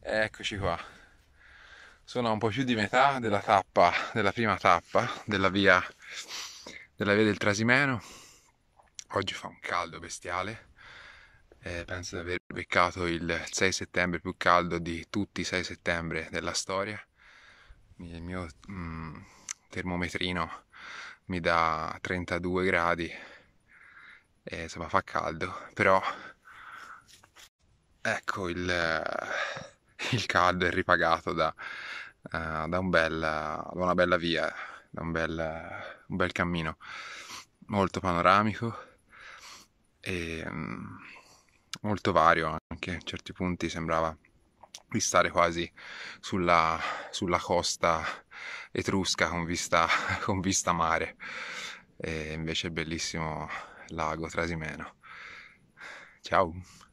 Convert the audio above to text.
Eccoci qua. Sono a un po' più di metà della tappa, della prima tappa della via, della via del Trasimeno. Oggi fa un caldo bestiale. Eh, penso di aver beccato il 6 settembre più caldo di tutti i 6 settembre della storia. Il mio mm, termometrino mi dà 32 gradi. E, insomma, fa caldo, però ecco il il caldo è ripagato da, uh, da, un bel, da una bella via, da un bel, un bel cammino molto panoramico e mm, molto vario anche, a certi punti sembrava di stare quasi sulla, sulla costa etrusca con vista, con vista mare e invece è bellissimo lago Trasimeno. Ciao!